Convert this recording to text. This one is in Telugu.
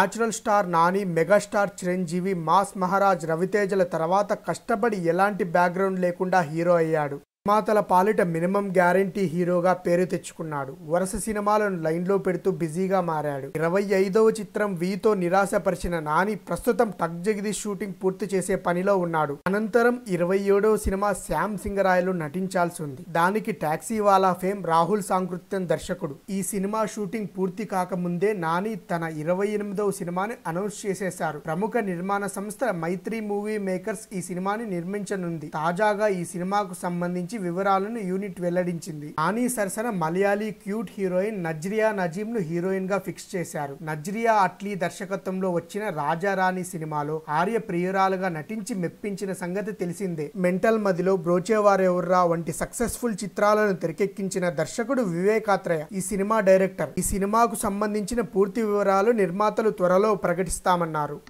natural star Nani megastar Chiranjeevi mass Maharaj రవితేజల తర్వాత కష్టపడి ఎలాంటి బ్యాక్గ్రౌండ్ లేకుండా హీరో అయ్యాడు నిర్మాతల పాలిట మినిమం గ్యారంటీ హీరోగా పేరు తెచ్చుకున్నాడు వరుస సినిమాలను లైన్లో పెడుతూ బిజీగా మారాడు ఇరవై ఐదవ చిత్రం వీతో నిరాశపరిచిన నాని ప్రస్తుతం టక్ జగదీష్ షూటింగ్ పూర్తి చేసే పనిలో ఉన్నాడు అనంతరం ఇరవై ఏడవ సినిమా శ్యామ్ సింగరాయలు నటించాల్సి ఉంది దానికి టాక్సీ వాలా ఫేమ్ రాహుల్ సాంకృత్యం దర్శకుడు ఈ సినిమా షూటింగ్ పూర్తి కాకముందే నాని తన ఇరవై ఎనిమిదవ సినిమాని అనౌన్స్ చేసేశారు ప్రముఖ నిర్మాణ సంస్థ మైత్రి మూవీ మేకర్స్ ఈ సినిమాని నిర్మించనుంది తాజాగా ఈ సినిమాకు సంబంధించి వివరాలను యూనిట్ వెల్లడించింది ఆని సరసన మలయాళీ క్యూట్ హీరోయిన్ నజ్రియా నజీమ్ ను హీరోయిన్ గా ఫిక్స్ చేశారు నజ్రియా అట్లీ దర్శకత్వంలో వచ్చిన రాజారాణి సినిమాలో ఆర్య ప్రియురాలుగా నటించి మెప్పించిన సంగతి తెలిసిందే మెంటల్ మదిలో బ్రోచేవారెవర్రా వంటి సక్సెస్ఫుల్ చిత్రాలను తెరకెక్కించిన దర్శకుడు వివేకాత్రయ ఈ సినిమా డైరెక్టర్ ఈ సినిమాకు సంబంధించిన పూర్తి వివరాలు నిర్మాతలు త్వరలో ప్రకటిస్తామన్నారు